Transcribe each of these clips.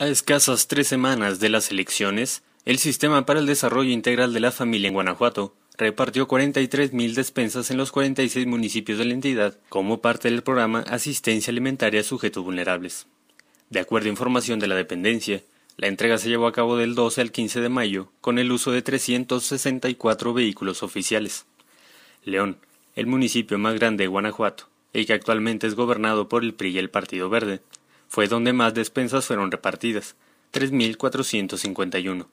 A escasas tres semanas de las elecciones, el Sistema para el Desarrollo Integral de la Familia en Guanajuato repartió 43.000 despensas en los 46 municipios de la entidad como parte del programa Asistencia Alimentaria a Sujetos Vulnerables. De acuerdo a información de la dependencia, la entrega se llevó a cabo del 12 al 15 de mayo con el uso de 364 vehículos oficiales. León, el municipio más grande de Guanajuato, y que actualmente es gobernado por el PRI y el Partido Verde, fue donde más despensas fueron repartidas, 3.451,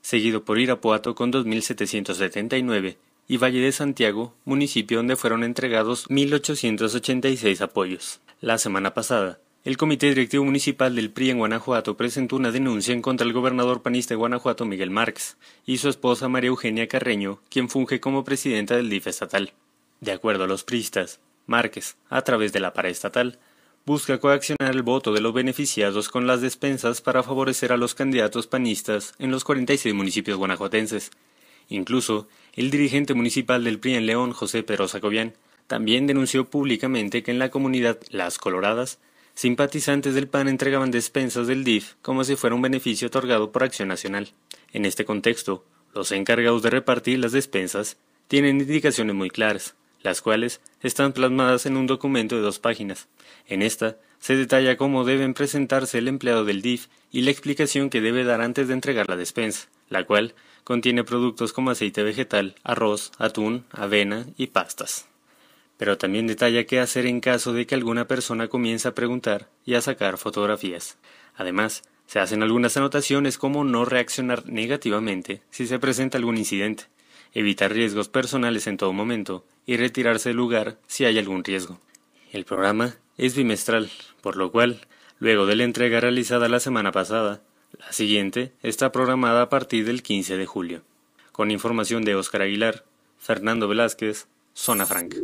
seguido por Irapuato con 2.779 y Valle de Santiago, municipio donde fueron entregados 1.886 apoyos. La semana pasada, el Comité Directivo Municipal del PRI en Guanajuato presentó una denuncia en contra del gobernador panista de Guanajuato Miguel Márquez y su esposa María Eugenia Carreño, quien funge como presidenta del DIF e estatal. De acuerdo a los priistas, Márquez, a través de la paraestatal, estatal, busca coaccionar el voto de los beneficiados con las despensas para favorecer a los candidatos panistas en los 46 municipios guanajuatenses. Incluso, el dirigente municipal del PRI en León, José Pedro Sacobián, también denunció públicamente que en la comunidad Las Coloradas, simpatizantes del PAN entregaban despensas del DIF como si fuera un beneficio otorgado por Acción Nacional. En este contexto, los encargados de repartir las despensas tienen indicaciones muy claras las cuales están plasmadas en un documento de dos páginas. En esta se detalla cómo deben presentarse el empleado del DIF y la explicación que debe dar antes de entregar la despensa, la cual contiene productos como aceite vegetal, arroz, atún, avena y pastas. Pero también detalla qué hacer en caso de que alguna persona comience a preguntar y a sacar fotografías. Además, se hacen algunas anotaciones como no reaccionar negativamente si se presenta algún incidente, evitar riesgos personales en todo momento y retirarse del lugar si hay algún riesgo. El programa es bimestral, por lo cual, luego de la entrega realizada la semana pasada, la siguiente está programada a partir del 15 de julio. Con información de Óscar Aguilar, Fernando Velázquez, Zona Franca.